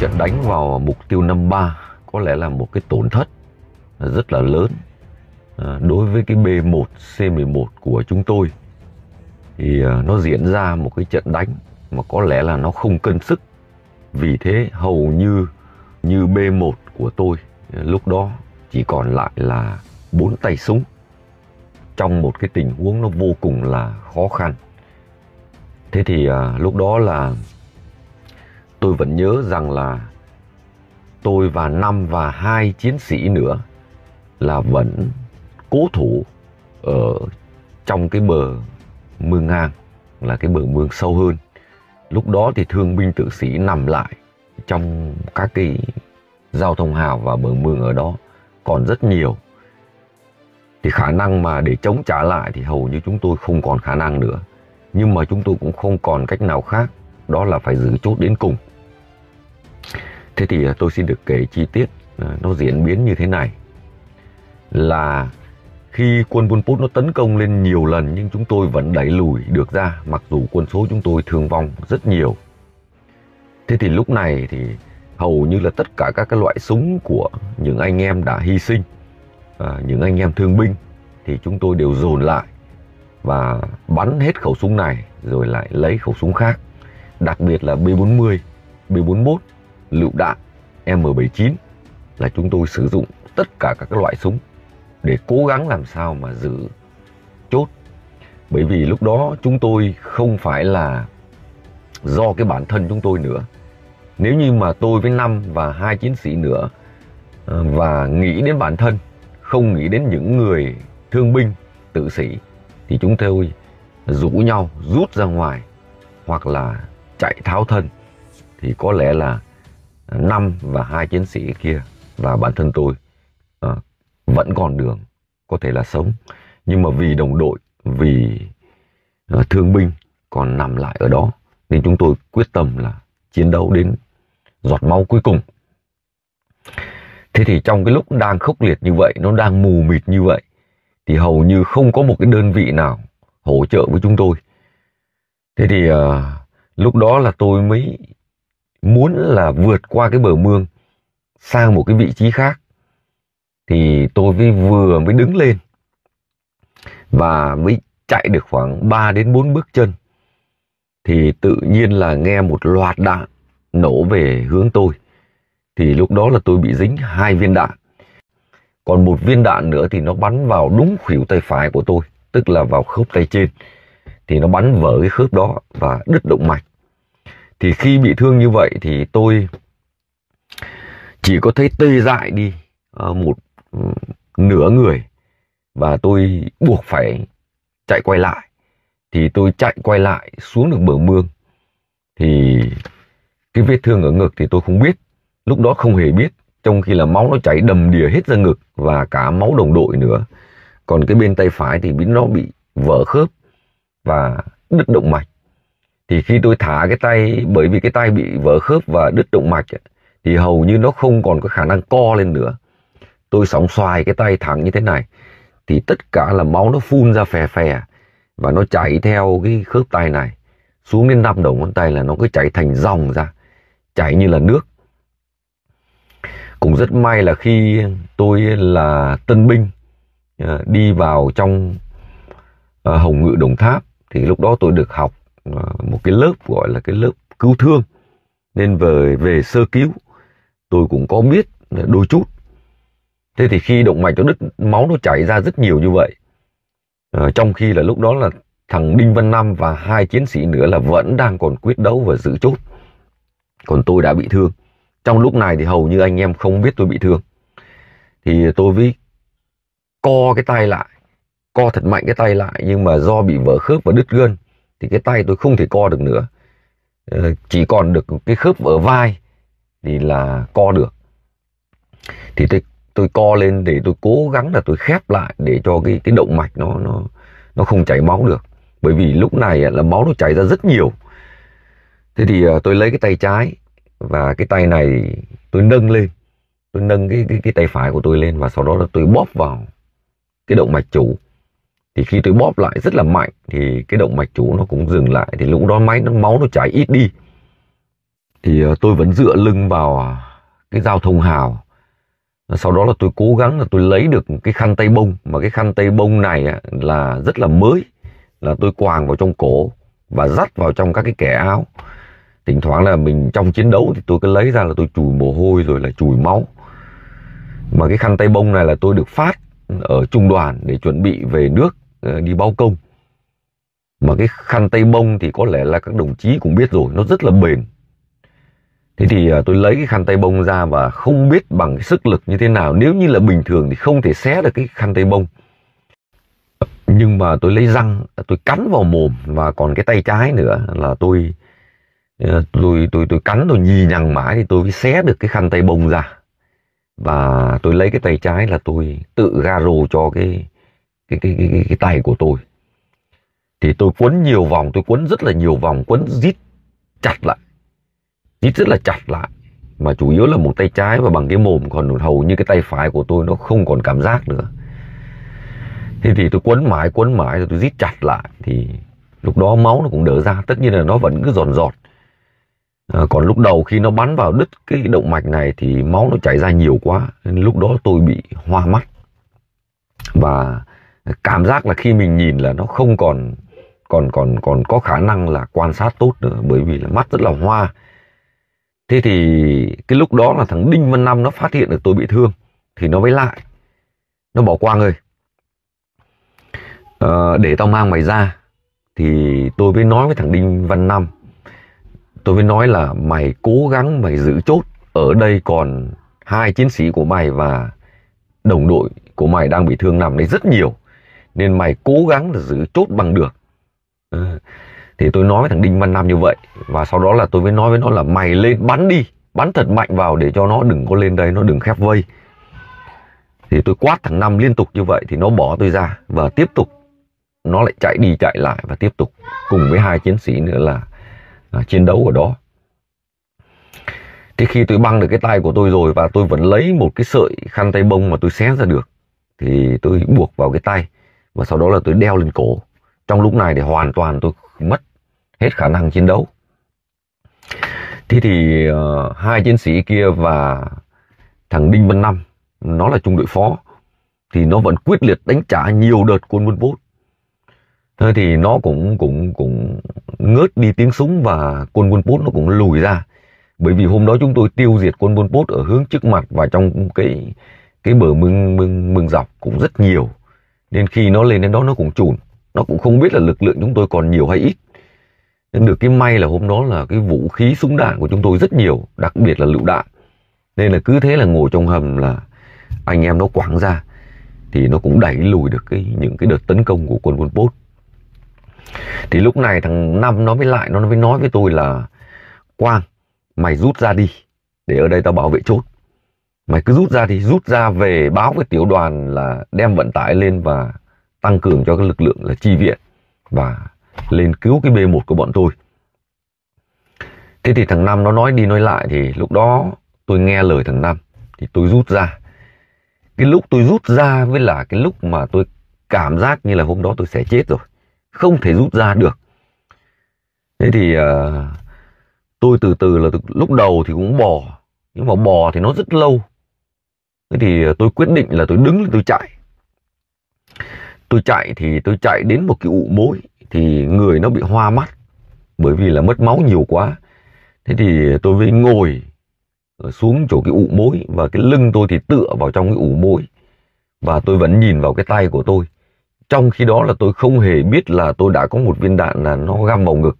trận đánh vào mục tiêu năm ba có lẽ là một cái tổn thất rất là lớn à, đối với cái B1 C11 của chúng tôi thì à, nó diễn ra một cái trận đánh mà có lẽ là nó không cân sức vì thế hầu như như B1 của tôi à, lúc đó chỉ còn lại là bốn tay súng trong một cái tình huống nó vô cùng là khó khăn thế thì lúc đó là tôi vẫn nhớ rằng là tôi và năm và hai chiến sĩ nữa là vẫn cố thủ ở trong cái bờ mương ngang là cái bờ mương sâu hơn lúc đó thì thương binh tử sĩ nằm lại trong các cái giao thông hào và bờ mương ở đó còn rất nhiều thì khả năng mà để chống trả lại thì hầu như chúng tôi không còn khả năng nữa nhưng mà chúng tôi cũng không còn cách nào khác đó là phải giữ chốt đến cùng thế thì à, tôi xin được kể chi tiết à, nó diễn biến như thế này là khi quân Pol Pot nó tấn công lên nhiều lần nhưng chúng tôi vẫn đẩy lùi được ra mặc dù quân số chúng tôi thương vong rất nhiều. Thế thì lúc này thì hầu như là tất cả các cái loại súng của những anh em đã hy sinh, à, những anh em thương binh thì chúng tôi đều dồn lại và bắn hết khẩu súng này rồi lại lấy khẩu súng khác. Đặc biệt là B40, B41 lựu đạn M79 là chúng tôi sử dụng tất cả các loại súng để cố gắng làm sao mà giữ chốt. Bởi vì lúc đó chúng tôi không phải là do cái bản thân chúng tôi nữa. Nếu như mà tôi với năm và hai chiến sĩ nữa ờ, và nghĩ đến bản thân, không nghĩ đến những người thương binh, tử sĩ thì chúng tôi rủ nhau rút ra ngoài hoặc là chạy tháo thân thì có lẽ là năm và hai chiến sĩ kia và bản thân tôi à, vẫn còn đường có thể là sống nhưng mà vì đồng đội vì à, thương binh còn nằm lại ở đó nên chúng tôi quyết tâm là chiến đấu đến giọt máu cuối cùng thế thì trong cái lúc đang khốc liệt như vậy nó đang mù mịt như vậy thì hầu như không có một cái đơn vị nào hỗ trợ với chúng tôi thế thì à, lúc đó là tôi mới muốn là vượt qua cái bờ mương sang một cái vị trí khác thì tôi mới vừa mới đứng lên và mới chạy được khoảng 3 đến 4 bước chân thì tự nhiên là nghe một loạt đạn nổ về hướng tôi thì lúc đó là tôi bị dính hai viên đạn còn một viên đạn nữa thì nó bắn vào đúng khuỷu tay phải của tôi tức là vào khớp tay trên thì nó bắn vỡ cái khớp đó và đứt động mạch thì khi bị thương như vậy thì tôi chỉ có thấy tê dại đi ờ, một ừ, nửa người và tôi buộc phải chạy quay lại thì tôi chạy quay lại xuống được bờ mương thì cái vết thương ở ngực thì tôi không biết lúc đó không hề biết trong khi là máu nó chảy đầm đìa hết ra ngực và cả máu đồng đội nữa còn cái bên tay phải thì nó bị vỡ khớp và đứt động mạch thì khi tôi thả cái tay bởi vì cái tay bị vỡ khớp và đứt động mạch thì hầu như nó không còn có khả năng co lên nữa tôi sóng xoài cái tay thẳng như thế này thì tất cả là máu nó phun ra phè phè và nó chảy theo cái khớp tay này xuống đến năm đầu ngón tay là nó cứ chảy thành dòng ra chảy như là nước cũng rất may là khi tôi là tân binh ờ, đi vào trong ờ, hồng ngự đồng tháp thì lúc đó tôi được học À, một cái lớp gọi là cái lớp cứu thương nên về về sơ cứu tôi cũng có biết đôi chút thế thì khi động mạch nó đứt máu nó chảy ra rất nhiều như vậy à, trong khi là lúc đó là thằng Đinh Văn Năm và hai chiến sĩ nữa là vẫn đang còn quyết đấu và giữ chốt còn tôi đã bị thương trong lúc này thì hầu như anh em không biết tôi bị thương thì tôi với co cái tay lại co thật mạnh cái tay lại nhưng mà do bị vỡ khớp và đứt gân thì cái tay tôi không thể co được nữa ờ, chỉ còn được cái khớp ở vai thì là co được thì tôi tôi co lên để tôi cố gắng là tôi khép lại để cho cái cái động mạch nó nó nó không chảy máu được bởi vì lúc này là máu nó chảy ra rất nhiều thế thì ờ, tôi lấy cái tay trái và cái tay này tôi nâng lên tôi nâng cái cái, cái tay phải của tôi lên và sau đó là tôi bóp vào cái động mạch chủ thì khi tôi bóp lại rất là mạnh thì cái động mạch chủ nó cũng dừng lại thì lúc đó máy nó máu nó chảy ít đi thì ờ, tôi vẫn dựa lưng vào à, cái dao thông hào sau đó là tôi cố gắng là tôi lấy được cái khăn tay bông mà cái khăn tay bông này à, là rất là mới là tôi quàng vào trong cổ và dắt vào trong các cái kẻ áo thỉnh thoảng là mình trong chiến đấu thì tôi cứ lấy ra là tôi chùi mồ hôi rồi là chùi máu mà cái khăn tay bông này là tôi được phát ở trung đoàn để chuẩn bị về nước Ờ, đi báo công mà cái khăn tay bông thì có lẽ là các đồng chí cũng biết rồi nó rất là bền thế thì ờ, tôi lấy cái khăn tay bông ra và không biết bằng cái sức lực như thế nào nếu như là bình thường thì không thể xé được cái khăn tay bông nhưng mà tôi lấy răng tôi cắn vào mồm và còn cái tay trái nữa là tôi ờ, tôi tôi tôi, cắn tôi nhì nhằng mãi thì tôi mới xé được cái khăn tay bông ra và tôi lấy cái tay trái là tôi tự ga rồ cho cái cái cái cái, cái, cái tay của tôi thì tôi quấn nhiều vòng tôi quấn rất là nhiều vòng quấn rít chặt lại rít rất là chặt lại mà chủ yếu là một tay trái và bằng cái mồm còn hầu như cái tay phải của tôi nó không còn cảm giác nữa thì thì tôi quấn mãi quấn mãi rồi tôi rít chặt lại thì lúc đó máu nó cũng đỡ ra tất nhiên là nó vẫn cứ giòn giọt à, còn lúc đầu khi nó bắn vào đứt cái động mạch này thì máu nó chảy ra nhiều quá nên lúc đó tôi bị hoa mắt và cảm giác là khi mình nhìn là nó không còn còn còn còn có khả năng là quan sát tốt nữa bởi vì là mắt rất là hoa thế thì cái lúc đó là thằng đinh văn năm nó phát hiện được tôi bị thương thì nó mới lại nó bỏ qua người ờ, để tao mang mày ra thì tôi mới nói với thằng đinh văn năm tôi mới nói là mày cố gắng mày giữ chốt ở đây còn hai chiến sĩ của mày và đồng đội của mày đang bị thương nằm đây rất nhiều nên mày cố gắng là giữ chốt bằng được ờ, thì tôi nói với thằng đinh văn nam như vậy và sau đó là tôi mới nói với nó là mày lên bắn đi bắn thật mạnh vào để cho nó đừng có lên đây, nó đừng khép vây thì tôi quát thằng năm liên tục như vậy thì nó bỏ tôi ra và tiếp tục nó lại chạy đi chạy lại và tiếp tục cùng với hai chiến sĩ nữa là à, chiến đấu ở đó thì khi tôi băng được cái tay của tôi rồi và tôi vẫn lấy một cái sợi khăn tay bông mà tôi xé ra được thì tôi buộc vào cái tay và sau đó là tôi đeo lên cổ trong lúc này thì hoàn toàn tôi mất hết khả năng chiến đấu thế thì uh, hai chiến sĩ kia và thằng đinh văn năm nó là trung đội phó thì nó vẫn quyết liệt đánh trả nhiều đợt quân quân bốt thế thì nó cũng cũng cũng ngớt đi tiếng súng và quân quân bốt nó cũng lùi ra bởi vì hôm đó chúng tôi tiêu diệt quân Pol Pot ở hướng trước mặt và trong cái cái bờ mương mương mương dọc cũng rất nhiều nên khi nó lên đến đó nó cũng chùn. Nó cũng không biết là lực lượng chúng tôi còn nhiều hay ít. Nên được cái may là hôm đó là cái vũ khí súng đạn của chúng tôi rất nhiều, đặc biệt là lựu đạn. Nên là cứ thế là ngồi trong hầm là anh em nó quảng ra thì nó cũng đẩy lùi được cái những cái đợt tấn công của quân quân bốt Thì lúc này thằng Năm nó mới lại nó mới nói với tôi là Quang, mày rút ra đi để ở đây tao bảo vệ chốt mày cứ rút ra thì rút ra về báo với tiểu đoàn là đem vận tải lên và tăng cường cho các lực lượng là chi viện và lên cứu cái B1 của bọn tôi. Thế thì thằng Năm nó nói đi nói lại thì lúc đó tôi nghe lời thằng Năm thì tôi rút ra. Cái lúc tôi rút ra với là cái lúc mà tôi cảm giác như là hôm đó tôi sẽ chết rồi. Không thể rút ra được. Thế thì uh, tôi từ từ là lúc đầu thì cũng bò. Nhưng mà bò thì nó rất lâu thế thì ờ, tôi quyết định là tôi đứng tôi chạy tôi chạy thì tôi chạy đến một cái ụ mối thì người nó bị hoa mắt bởi vì là mất máu nhiều quá thế thì tôi mới ngồi xuống chỗ cái ụ mối và cái lưng tôi thì tựa vào trong cái ụ mối và tôi vẫn nhìn vào cái tay của tôi trong khi đó là tôi không hề biết là tôi đã có một viên đạn là nó găm vào ngực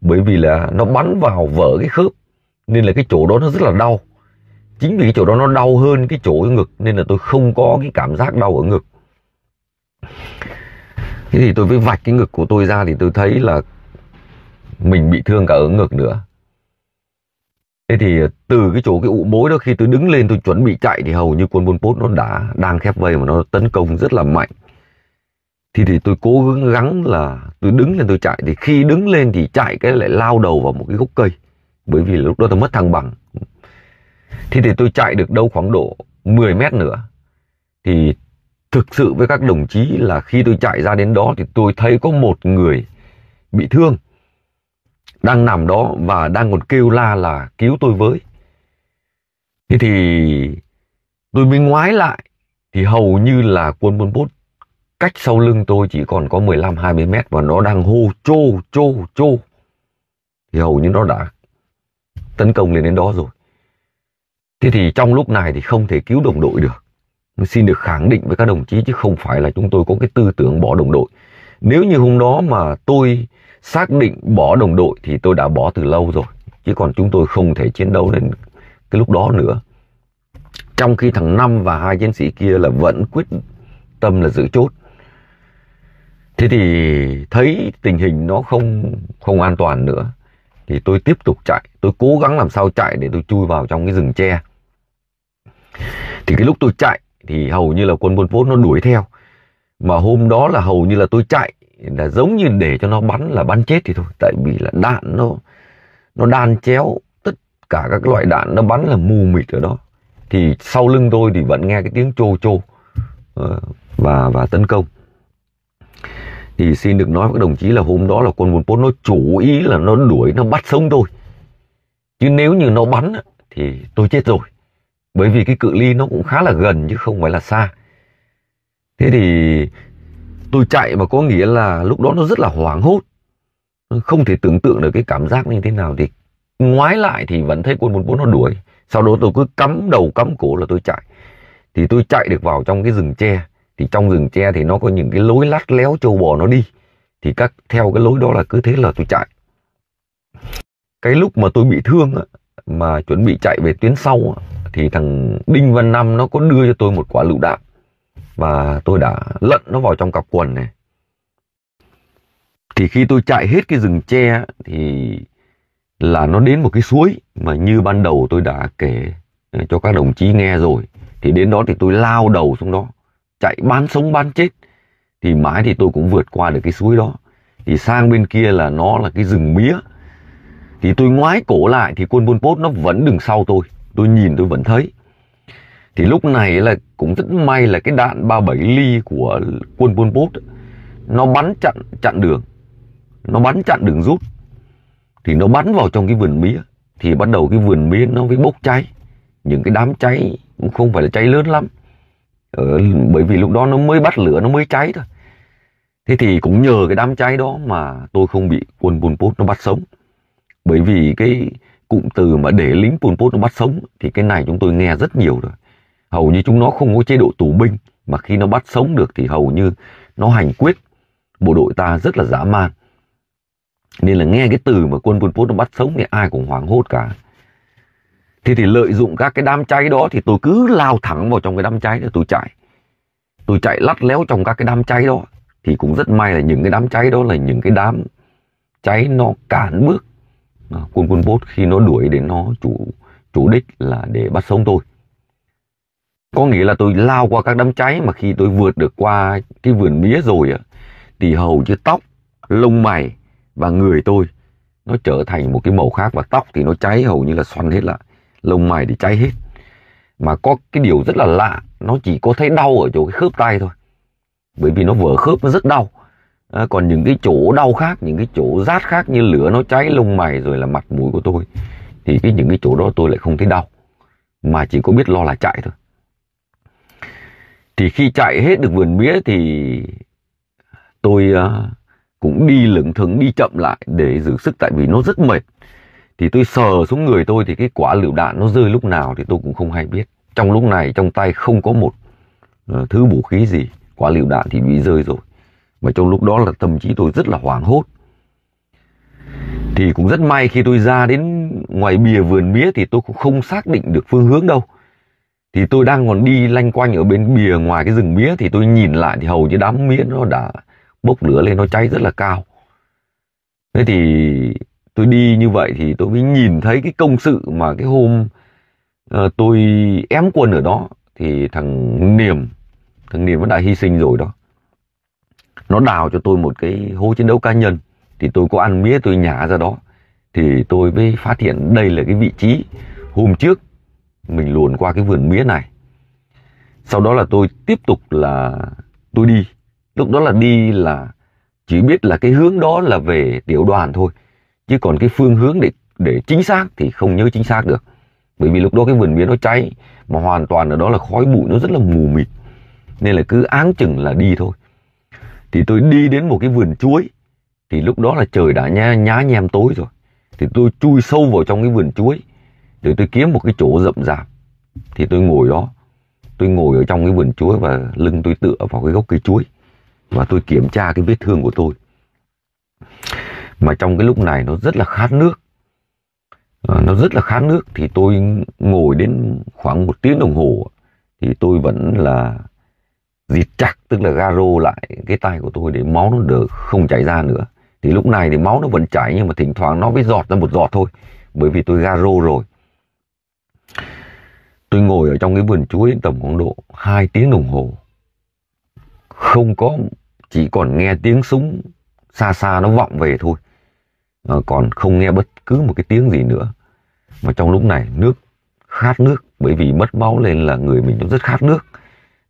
bởi vì là nó bắn vào vỡ cái khớp nên là cái chỗ đó nó rất là đau chính vì cái chỗ đó nó đau hơn cái chỗ ngực nên là tôi không có cái cảm giác đau ở ngực thế thì tôi mới vạch cái ngực của tôi ra thì tôi thấy là mình bị thương cả ở ngực nữa thế thì ờ, từ cái chỗ cái ụ mối đó khi tôi đứng lên tôi chuẩn bị chạy thì hầu như quân buôn Pot nó đã đang khép vây mà nó tấn công rất là mạnh thì thì tôi cố gắng là tôi đứng lên tôi chạy thì khi đứng lên thì chạy cái lại lao đầu vào một cái gốc cây bởi vì lúc đó tôi mất thăng bằng Thế thì tôi chạy được đâu khoảng độ 10 mét nữa. Thì thực sự với các đồng chí là khi tôi chạy ra đến đó thì tôi thấy có một người bị thương đang nằm đó và đang còn kêu la là cứu tôi với. Thế thì tôi mới ngoái lại thì hầu như là quân Pol Pot cách sau lưng tôi chỉ còn có 15-20 mét và nó đang hô chô chô chô. Thì hầu như nó đã tấn công lên đến đó rồi. Thế thì trong lúc này thì không thể cứu đồng đội được. Xin được khẳng định với các đồng chí chứ không phải là chúng tôi có cái tư tưởng bỏ đồng đội. Nếu như hôm đó mà tôi xác định bỏ đồng đội thì tôi đã bỏ từ lâu rồi. Chứ còn chúng tôi không thể chiến đấu đến cái lúc đó nữa. Trong khi thằng Năm và hai chiến sĩ kia là vẫn quyết tâm là giữ chốt. Thế thì thấy tình hình nó không không an toàn nữa thì tôi tiếp tục chạy tôi cố gắng làm sao chạy để tôi chui vào trong cái rừng tre thì cái lúc tôi chạy thì hầu như là quân Pol Pot nó đuổi theo mà hôm đó là hầu như là tôi chạy là giống như để cho nó bắn là bắn chết thì thôi tại vì là đạn nó nó đan chéo tất cả các loại đạn nó bắn là mù mịt ở đó thì sau lưng tôi thì vẫn nghe cái tiếng chô chô ờ, và và tấn công thì xin được nói với các đồng chí là hôm đó là quân Pol Pot nó chủ ý là nó đuổi nó bắt sống tôi chứ nếu như nó bắn thì tôi chết rồi bởi vì cái cự ly nó cũng khá là gần chứ không phải là xa thế thì tôi chạy mà có nghĩa là lúc đó nó rất là hoảng hốt không thể tưởng tượng được cái cảm giác như thế nào thì ngoái lại thì vẫn thấy quân bốn bốn nó đuổi sau đó tôi cứ cắm đầu cắm cổ là tôi chạy thì tôi chạy được vào trong cái rừng tre thì trong rừng tre thì nó có những cái lối lắt léo châu bò nó đi thì các theo cái lối đó là cứ thế là tôi chạy cái lúc mà tôi bị thương mà chuẩn bị chạy về tuyến sau thì thằng Đinh Văn Năm nó có đưa cho tôi một quả lựu đạn và tôi đã lận nó vào trong cặp quần này thì khi tôi chạy hết cái rừng tre thì là nó đến một cái suối mà như ban đầu tôi đã kể cho các đồng chí nghe rồi thì đến đó thì tôi lao đầu xuống đó chạy bán sống bán chết thì mãi thì tôi cũng vượt qua được cái suối đó thì sang bên kia là nó là cái rừng mía thì tôi ngoái cổ lại thì quân Pol Pot nó vẫn đứng sau tôi tôi nhìn tôi vẫn thấy thì lúc này là cũng rất may là cái đạn 37 ly của quân Pol Pot nó bắn chặn chặn đường nó bắn chặn đường rút thì nó bắn vào trong cái vườn mía thì bắt đầu cái vườn mía nó mới bốc cháy những cái đám cháy cũng không phải là cháy lớn lắm ở, ờ, bởi vì lúc đó nó mới bắt lửa nó mới cháy thôi thế thì cũng nhờ cái đám cháy đó mà tôi không bị quân Pol Pot nó bắt sống bởi vì cái cụm từ mà để lính Pol Pot nó bắt sống thì cái này chúng tôi nghe rất nhiều rồi hầu như chúng nó không có chế độ tù binh mà khi nó bắt sống được thì hầu như nó hành quyết bộ đội ta rất là dã man nên là nghe cái từ mà quân Pol Pot nó bắt sống thì ai cũng hoảng hốt cả thì thì lợi dụng các cái đám cháy đó thì tôi cứ lao thẳng vào trong cái đám cháy để tôi chạy tôi chạy lắt léo trong các cái đám cháy đó thì cũng rất may là những cái đám cháy đó là những cái đám cháy nó cản bước quân quân bốt khi nó đuổi đến nó chủ chủ đích là để bắt sống tôi có nghĩa là tôi lao qua các đám cháy mà khi tôi vượt được qua cái vườn mía rồi thì hầu như tóc lông mày và người tôi nó trở thành một cái màu khác và tóc thì nó cháy hầu như là xoăn hết lại lông mày thì cháy hết. Mà có cái điều rất là lạ, nó chỉ có thấy đau ở chỗ cái khớp tay thôi. Bởi vì nó vừa khớp nó rất đau. À, còn những cái chỗ đau khác, những cái chỗ rát khác như lửa nó cháy lông mày rồi là mặt mũi của tôi. Thì cái những cái chỗ đó tôi lại không thấy đau. Mà chỉ có biết lo là chạy thôi. Thì khi chạy hết được vườn mía thì tôi uh, cũng đi lững thững đi chậm lại để giữ sức tại vì nó rất mệt thì tôi sờ xuống người tôi thì cái quả lựu đạn nó rơi lúc nào thì tôi cũng không hay biết trong lúc này trong tay không có một ờ, thứ vũ khí gì quả lựu đạn thì bị rơi rồi mà trong lúc đó là tâm trí tôi rất là hoảng hốt thì cũng rất may khi tôi ra đến ngoài bìa vườn mía thì tôi cũng không xác định được phương hướng đâu thì tôi đang còn đi lanh quanh ở bên bìa ngoài cái rừng mía thì tôi nhìn lại thì hầu như đám mía nó đã bốc lửa lên nó cháy rất là cao thế thì tôi đi như vậy thì tôi mới nhìn thấy cái công sự mà cái hôm uh, tôi ém quân ở đó thì thằng niềm thằng niềm nó đã hy sinh rồi đó nó đào cho tôi một cái hố chiến đấu cá nhân thì tôi có ăn mía tôi nhả ra đó thì tôi mới phát hiện đây là cái vị trí hôm trước mình luồn qua cái vườn mía này sau đó là tôi tiếp tục là tôi đi lúc đó là đi là chỉ biết là cái hướng đó là về tiểu đoàn thôi chứ còn cái phương hướng để để chính xác thì không nhớ chính xác được bởi vì lúc đó cái vườn mía nó cháy mà hoàn toàn ở đó là khói bụi nó rất là mù mịt nên là cứ áng chừng là đi thôi thì tôi đi đến một cái vườn chuối thì lúc đó là trời đã nhá nhá nhem tối rồi thì tôi chui sâu vào trong cái vườn chuối để tôi kiếm một cái chỗ rậm rạp thì tôi ngồi đó tôi ngồi ở trong cái vườn chuối và lưng tôi tựa vào cái gốc cây chuối và tôi kiểm tra cái vết thương của tôi mà trong cái lúc này nó rất là khát nước ờ, nó rất là khát nước thì tôi ngồi đến khoảng một tiếng đồng hồ thì tôi vẫn là dịt chặt tức là garo lại cái tay của tôi để máu nó được không chảy ra nữa thì lúc này thì máu nó vẫn chảy nhưng mà thỉnh thoảng nó mới giọt ra một giọt thôi bởi vì tôi garo rồi tôi ngồi ở trong cái vườn chuối tầm khoảng độ 2 tiếng đồng hồ không có chỉ còn nghe tiếng súng xa xa nó vọng về thôi Ờ, còn không nghe bất cứ một cái tiếng gì nữa mà trong lúc này nước khát nước bởi vì mất máu lên là người mình cũng rất khát nước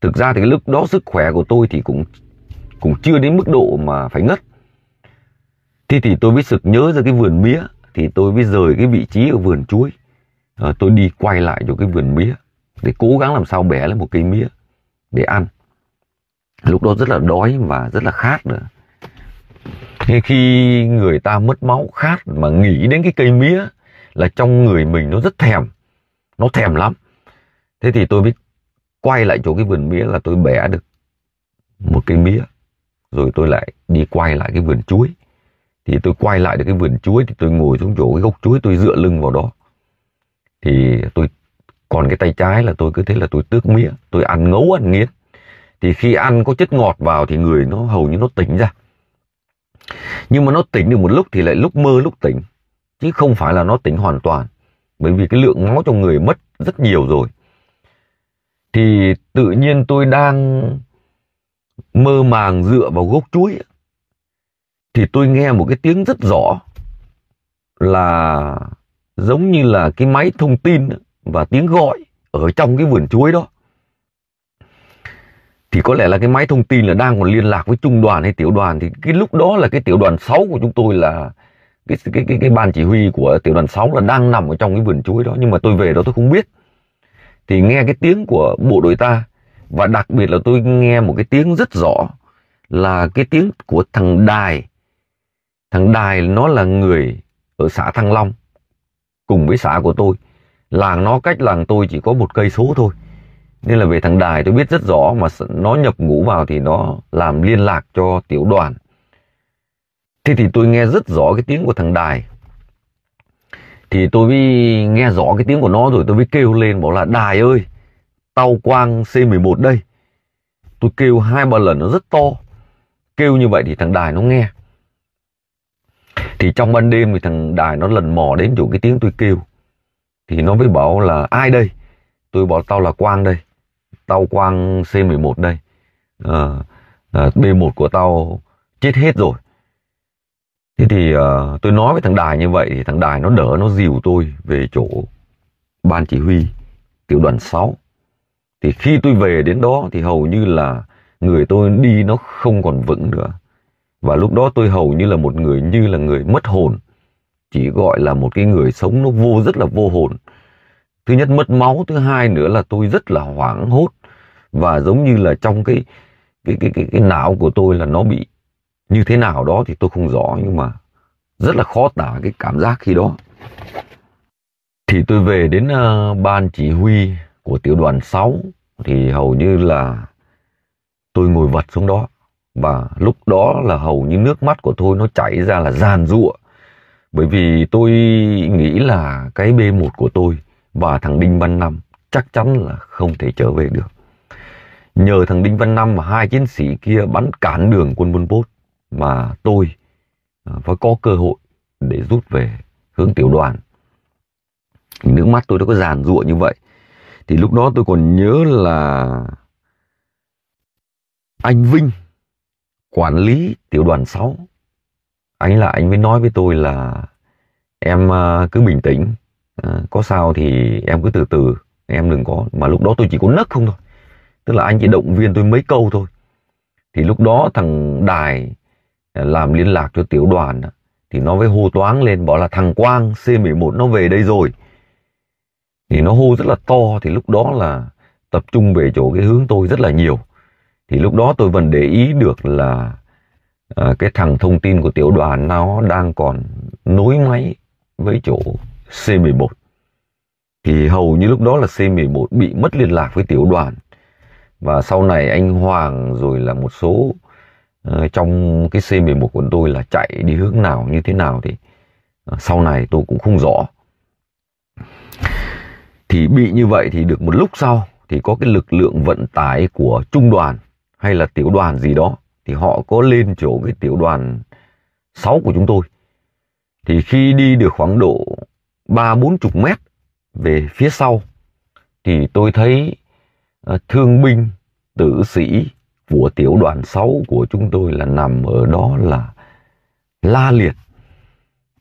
thực ra thì cái lúc đó sức khỏe của tôi thì cũng cũng chưa đến mức độ mà phải ngất thì thì tôi mới sực nhớ ra cái vườn mía thì tôi mới rời cái vị trí ở vườn chuối à, tôi đi quay lại cho cái vườn mía để cố gắng làm sao bẻ lấy một cây mía để ăn lúc đó rất là đói và rất là khát nữa khi, khi người ta mất máu khát mà nghĩ đến cái cây mía là trong người mình nó rất thèm nó thèm lắm thế thì tôi mới quay lại chỗ cái vườn mía là tôi bẻ được một cây mía rồi tôi lại đi quay lại cái vườn chuối thì tôi quay lại được cái vườn chuối thì tôi ngồi xuống chỗ cái gốc chuối tôi dựa lưng vào đó thì tôi còn cái tay trái là tôi cứ thế là tôi tước mía tôi ăn ngấu ăn nghiến thì khi ăn có chất ngọt vào thì người nó hầu như nó tỉnh ra nhưng mà nó tỉnh được một lúc thì lại lúc mơ lúc tỉnh, chứ không phải là nó tỉnh hoàn toàn, bởi vì cái lượng máu trong người mất rất nhiều rồi. Thì tự nhiên tôi đang mơ màng dựa vào gốc chuối, thì tôi nghe một cái tiếng rất rõ là giống như là cái máy thông tin và tiếng gọi ở trong cái vườn chuối đó thì có lẽ là cái máy thông tin là đang còn liên lạc với trung đoàn hay tiểu đoàn thì cái lúc đó là cái tiểu đoàn 6 của chúng tôi là cái cái cái, cái ban chỉ huy của tiểu đoàn 6 là đang nằm ở trong cái vườn chuối đó nhưng mà tôi về đó tôi không biết thì nghe cái tiếng của bộ đội ta và đặc biệt là tôi nghe một cái tiếng rất rõ là cái tiếng của thằng Đài thằng Đài nó là người ở xã Thăng Long cùng với xã của tôi làng nó cách làng tôi chỉ có một cây số thôi nên là về thằng đài tôi biết rất rõ mà nó nhập ngũ vào thì nó làm liên lạc cho tiểu đoàn thế thì tôi nghe rất rõ cái tiếng của thằng đài thì tôi mới nghe rõ cái tiếng của nó rồi tôi mới kêu lên bảo là đài ơi tao quang C11 đây tôi kêu hai ba lần nó rất to kêu như vậy thì thằng đài nó nghe thì trong ban đêm thì thằng đài nó lần mò đến chỗ cái tiếng tôi kêu thì nó mới bảo là ai đây tôi bảo tao là quang đây tàu quang C11 đây à, à, B1 của tao chết hết rồi thế thì à, tôi nói với thằng Đài như vậy thì thằng Đài nó đỡ nó dìu tôi về chỗ ban chỉ huy tiểu đoàn 6 thì khi tôi về đến đó thì hầu như là người tôi đi nó không còn vững nữa và lúc đó tôi hầu như là một người như là người mất hồn chỉ gọi là một cái người sống nó vô rất là vô hồn thứ nhất mất máu thứ hai nữa là tôi rất là hoảng hốt và giống như là trong cái cái cái cái, cái não của tôi là nó bị như thế nào đó thì tôi không rõ nhưng mà rất là khó tả cái cảm giác khi đó thì tôi về đến uh, ban chỉ huy của tiểu đoàn 6 thì hầu như là tôi ngồi vật xuống đó và lúc đó là hầu như nước mắt của tôi nó chảy ra là giàn giụa bởi vì tôi nghĩ là cái B1 của tôi và thằng Đinh Văn Năm chắc chắn là không thể trở về được. Nhờ thằng Đinh Văn Năm mà hai chiến sĩ kia bắn cản đường quân Pol Pot mà tôi và có cơ hội để rút về hướng tiểu đoàn. Nước mắt tôi đã có giàn rụa như vậy. Thì lúc đó tôi còn nhớ là anh Vinh, quản lý tiểu đoàn 6. Anh là anh mới nói với tôi là em à, cứ bình tĩnh, Ờ, có sao thì em cứ từ từ em đừng có mà lúc đó tôi chỉ có nấc không thôi tức là anh chỉ động viên tôi mấy câu thôi thì lúc đó thằng đài ờ, làm liên lạc cho tiểu đoàn thì nó mới hô toáng lên bảo là thằng quang c 11 nó về đây rồi thì nó hô rất là to thì lúc đó là tập trung về chỗ cái hướng tôi rất là nhiều thì lúc đó tôi vẫn để ý được là à, cái thằng thông tin của tiểu đoàn nó đang còn nối máy với chỗ C-11. Thì hầu như lúc đó là C-11 bị mất liên lạc với tiểu đoàn. Và sau này anh Hoàng rồi là một số uh, trong cái C-11 của tôi là chạy đi hướng nào như thế nào thì uh, sau này tôi cũng không rõ. Thì bị như vậy thì được một lúc sau thì có cái lực lượng vận tải của trung đoàn hay là tiểu đoàn gì đó thì họ có lên chỗ cái tiểu đoàn 6 của chúng tôi. Thì khi đi được khoảng độ ba bốn chục mét về phía sau thì tôi thấy ờ, thương binh tử sĩ của tiểu đoàn 6 của chúng tôi là nằm ở đó là la liệt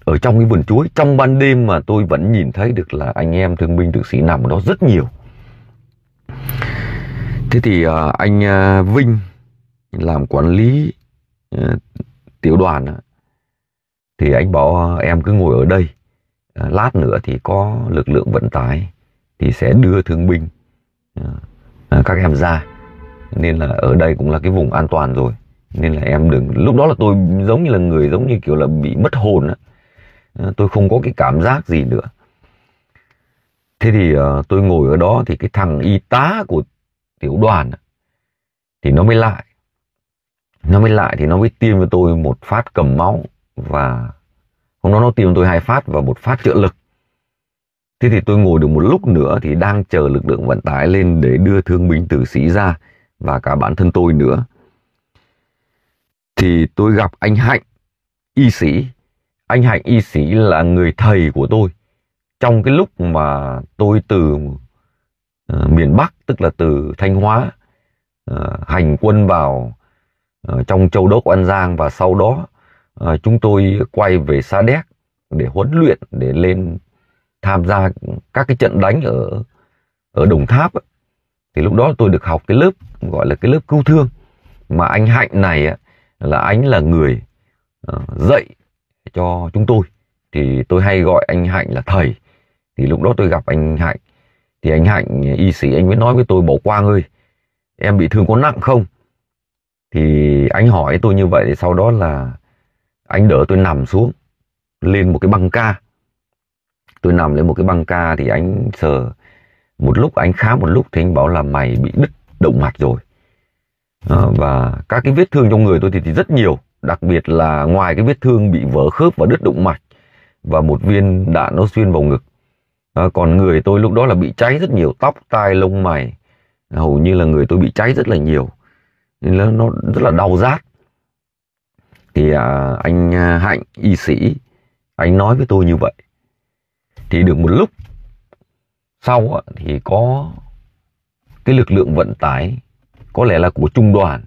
ở trong cái vườn chuối trong ban đêm mà tôi vẫn nhìn thấy được là anh em thương binh tử sĩ nằm ở đó rất nhiều thế thì ờ, anh ờ, Vinh làm quản lý tiểu đoàn thì anh bảo em cứ ngồi ở đây À, lát nữa thì có lực lượng vận tải thì sẽ đưa thương binh à, à, các em ra nên là ở đây cũng là cái vùng an toàn rồi nên là em đừng lúc đó là tôi giống như là người giống như kiểu là bị mất hồn á tôi không có cái cảm giác gì nữa thế thì tôi ngồi ở đó thì cái thằng y tá của tiểu đoàn thì nó mới lại nó mới lại thì nó mới tiêm cho tôi một phát cầm máu và Hôm đó nó tìm tôi hai phát và một phát chữa lực. Thế thì tôi ngồi được một lúc nữa thì đang chờ lực lượng vận tải lên để đưa thương binh tử sĩ ra và cả bản thân tôi nữa. Thì tôi gặp anh Hạnh, y sĩ. Anh Hạnh y sĩ là người thầy của tôi. Trong cái lúc mà tôi từ ờ, miền Bắc, tức là từ Thanh Hóa, ờ, hành quân vào ờ, trong châu đốc An Giang và sau đó à, chúng tôi quay về Sa Đéc để huấn luyện để lên tham gia các cái trận đánh ở ở Đồng Tháp ấy. thì lúc đó tôi được học cái lớp gọi là cái lớp cứu thương mà anh Hạnh này ấy, là anh là người uh, dạy cho chúng tôi thì tôi hay gọi anh Hạnh là thầy thì lúc đó tôi gặp anh Hạnh thì anh Hạnh y sĩ anh mới nói với tôi bỏ qua ơi em bị thương có nặng không thì anh hỏi tôi như vậy sau đó là anh đỡ tôi nằm xuống lên một cái băng ca tôi nằm lên một cái băng ca thì anh sờ một lúc anh khám một lúc thì anh bảo là mày bị đứt động mạch rồi à, và các cái vết thương trong người tôi thì, thì rất nhiều đặc biệt là ngoài cái vết thương bị vỡ khớp và đứt động mạch và một viên đạn nó xuyên vào ngực à, còn người tôi lúc đó là bị cháy rất nhiều tóc tai lông mày hầu như là người tôi bị cháy rất là nhiều nên nó rất là đau rát thì à, anh à, hạnh y sĩ anh nói với tôi như vậy thì được một lúc sau thì có cái lực lượng vận tải có lẽ là của trung đoàn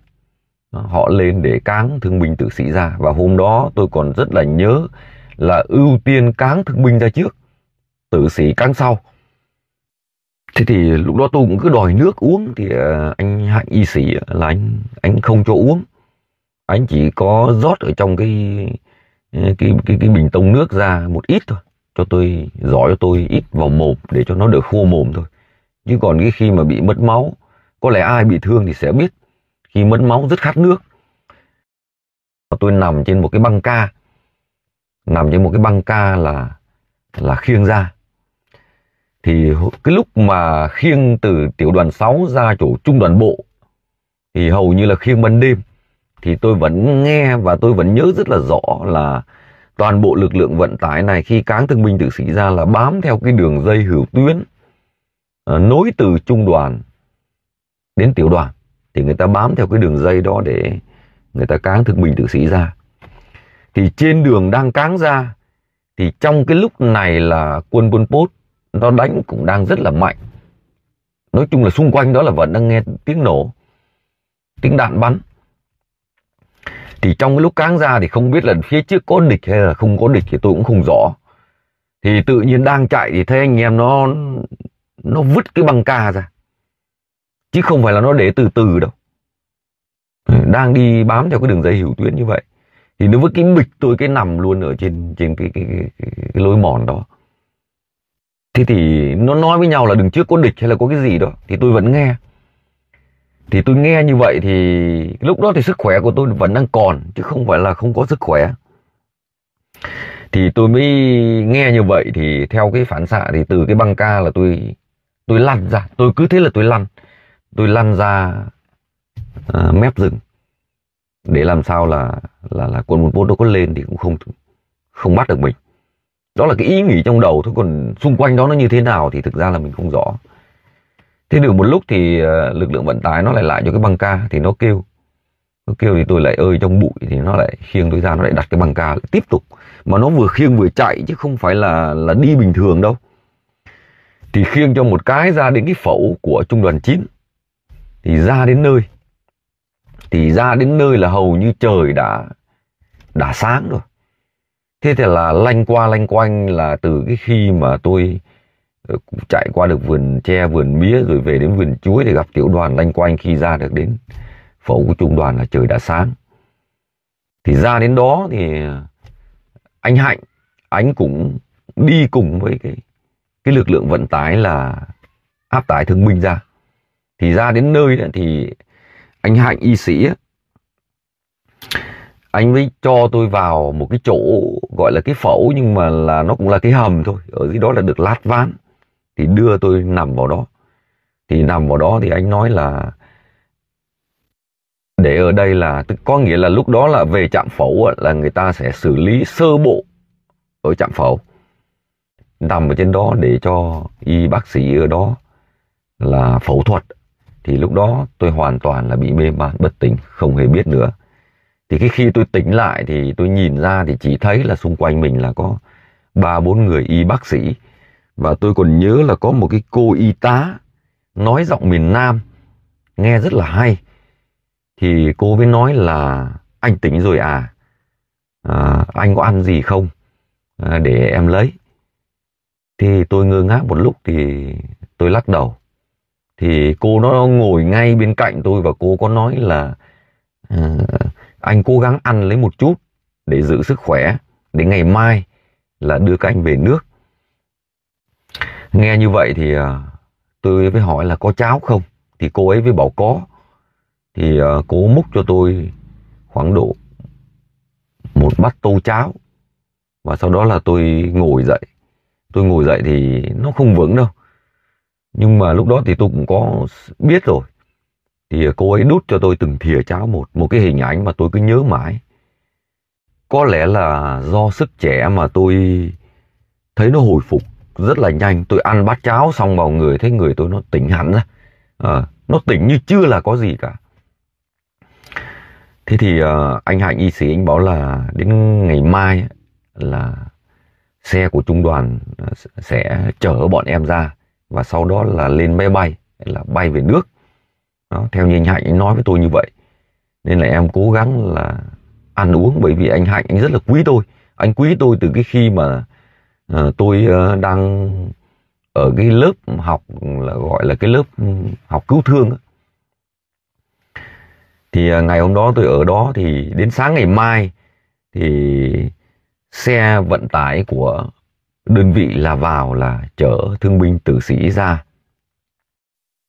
họ lên để cáng thương binh tử sĩ ra và hôm đó tôi còn rất là nhớ là ưu tiên cáng thương binh ra trước tử sĩ cáng sau thế thì lúc đó tôi cũng cứ đòi nước uống thì à, anh hạnh y sĩ là anh anh không cho uống anh chỉ có rót ở trong cái ờ, cái cái, cái bình tông nước ra một ít thôi cho tôi giỏi cho tôi ít vào mồm để cho nó được khô mồm thôi chứ còn cái khi mà bị mất máu có lẽ ai bị thương thì sẽ biết khi mất máu rất khát nước và tôi nằm trên một cái băng ca nằm trên một cái băng ca là là khiêng ra thì cái lúc mà khiêng từ tiểu đoàn 6 ra chỗ trung đoàn bộ thì hầu như là khiêng ban đêm thì tôi vẫn nghe và tôi vẫn nhớ rất là rõ là toàn bộ lực lượng vận tải này khi cáng thương binh tử sĩ ra là bám theo cái đường dây hữu tuyến à, nối từ trung đoàn đến tiểu đoàn thì người ta bám theo cái đường dây đó để người ta cáng thương binh tử sĩ ra thì trên đường đang cáng ra thì trong cái lúc này là quân quân Pot nó đánh cũng đang rất là mạnh nói chung là xung quanh đó là vẫn đang nghe tiếng nổ tiếng đạn bắn thì trong cái lúc cáng ra thì không biết là phía trước có địch hay là không có địch thì tôi cũng không rõ thì tự nhiên đang chạy thì thấy anh em nó nó vứt cái băng ca ra chứ không phải là nó để từ từ đâu ừ, đang đi bám theo cái đường dây hữu tuyến như vậy thì nó vứt cái bịch tôi cái nằm luôn ở trên trên cái cái, cái, cái, cái lối mòn đó thế thì nó nói với nhau là đằng trước có địch hay là có cái gì đó thì tôi vẫn nghe thì tôi nghe như vậy thì lúc đó thì sức khỏe của tôi vẫn đang còn chứ không phải là không có sức khỏe thì tôi mới nghe như vậy thì theo cái phản xạ thì từ cái băng ca là tôi tôi lăn ra tôi cứ thế là tôi lăn tôi lăn ra à, mép rừng để làm sao là là là quân một bốt nó có lên thì cũng không không bắt được mình đó là cái ý nghĩ trong đầu thôi còn xung quanh đó nó như thế nào thì thực ra là mình không rõ thế được một lúc thì ờ, lực lượng vận tải nó lại lại cho cái băng ca thì nó kêu nó kêu thì tôi lại ơi trong bụi thì nó lại khiêng tôi ra nó lại đặt cái băng ca lại tiếp tục mà nó vừa khiêng vừa chạy chứ không phải là là đi bình thường đâu thì khiêng cho một cái ra đến cái phẫu của trung đoàn 9 thì ra đến nơi thì ra đến nơi là hầu như trời đã đã sáng rồi thế thì là lanh qua lanh quanh là từ cái khi mà tôi chạy qua được vườn tre vườn mía rồi về đến vườn chuối để gặp tiểu đoàn lanh quanh khi ra được đến phẫu của trung đoàn là trời đã sáng thì ra đến đó thì à, anh hạnh anh cũng đi cùng với cái cái lực lượng vận tải là áp tải thương binh ra thì ra đến nơi thì anh hạnh y sĩ anh mới cho tôi vào một cái chỗ gọi là cái phẫu nhưng mà là nó cũng là cái hầm thôi ở dưới đó là được lát ván thì đưa tôi nằm vào đó thì nằm vào đó thì anh nói là để ở đây là tức có nghĩa là lúc đó là về trạm phẫu là người ta sẽ xử lý sơ bộ ở trạm phẫu nằm ở trên đó để cho y bác sĩ ở đó là phẫu thuật thì lúc đó tôi hoàn toàn là bị mê man bất tỉnh không hề biết nữa thì cái khi tôi tỉnh lại thì tôi nhìn ra thì chỉ thấy là xung quanh mình là có ba bốn người y bác sĩ và tôi còn nhớ là có một cái cô y tá nói giọng miền Nam, nghe rất là hay. Thì cô mới nói là anh tỉnh rồi à, à anh có ăn gì không à, để em lấy. Thì tôi ngơ ngác một lúc thì tôi lắc đầu. Thì cô nó ngồi ngay bên cạnh tôi và cô có nói là à, anh cố gắng ăn lấy một chút để giữ sức khỏe, để ngày mai là đưa các anh về nước nghe như vậy thì ờ, tôi mới hỏi là có cháo không thì cô ấy mới bảo có thì ờ, cô múc cho tôi khoảng độ một bát tô cháo và sau đó là tôi ngồi dậy tôi ngồi dậy thì nó không vững đâu nhưng mà lúc đó thì tôi cũng có biết rồi thì ờ, cô ấy đút cho tôi từng thìa cháo một một cái hình ảnh mà tôi cứ nhớ mãi có lẽ là do sức trẻ mà tôi thấy nó hồi phục rất là nhanh tôi ăn bát cháo xong vào người thấy người tôi nó tỉnh hẳn ra à, nó tỉnh như chưa là có gì cả thế thì uh, anh hạnh y sĩ anh bảo là đến ngày mai là xe của trung đoàn ờ, sẽ chở bọn em ra và sau đó là lên máy bay là bay về nước đó, theo như anh hạnh anh nói với tôi như vậy nên là em cố gắng là ăn uống bởi vì anh hạnh anh rất là quý tôi anh quý tôi từ cái khi mà Ờ, tôi ờ, đang ở cái lớp học là gọi là cái lớp học cứu thương thì ờ, ngày hôm đó tôi ở đó thì đến sáng ngày mai thì xe vận tải của đơn vị là vào là chở thương binh tử sĩ ra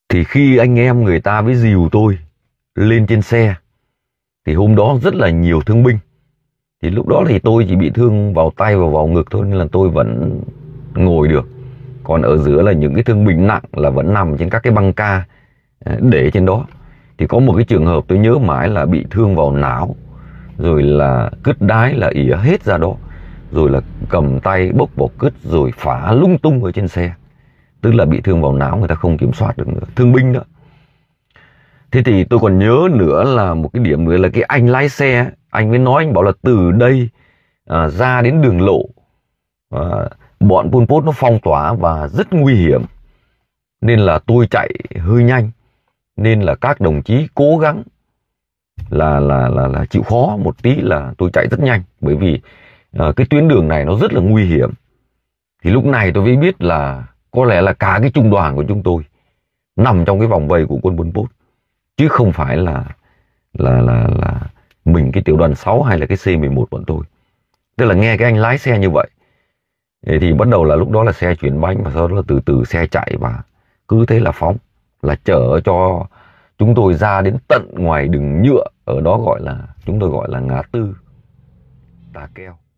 thì khi anh em người ta với dìu tôi lên trên xe thì hôm đó rất là nhiều thương binh thì lúc đó thì tôi chỉ bị thương vào tay và vào ngực thôi nên là tôi vẫn ngồi được còn ở giữa là những cái thương bình nặng là vẫn nằm trên các cái băng ca à, để trên đó thì có một cái trường hợp tôi nhớ mãi là bị thương vào não rồi là cứt đái là ỉa hết ra đó rồi là cầm tay bốc bột cứt rồi phá lung tung ở trên xe tức là bị thương vào não người ta không kiểm soát được nữa thương binh đó thế thì tôi còn nhớ nữa là một cái điểm nữa là cái anh lái xe anh mới nói anh bảo là từ đây à, ra đến đường lộ à, bọn Pol Pot nó phong tỏa và rất nguy hiểm nên là tôi chạy hơi nhanh nên là các đồng chí cố gắng là là là là chịu khó một tí là tôi chạy rất nhanh bởi vì à, cái tuyến đường này nó rất là nguy hiểm thì lúc này tôi mới biết là có lẽ là cả cái trung đoàn của chúng tôi nằm trong cái vòng vây của quân Pol Pot chứ không phải là là là là mình cái tiểu đoàn 6 hay là cái C11 bọn tôi. Tức là nghe cái anh lái xe như vậy thì bắt đầu là lúc đó là xe chuyển bánh và sau đó là từ từ xe chạy và cứ thế là phóng là chở cho chúng tôi ra đến tận ngoài đường nhựa ở đó gọi là chúng tôi gọi là ngã tư tà keo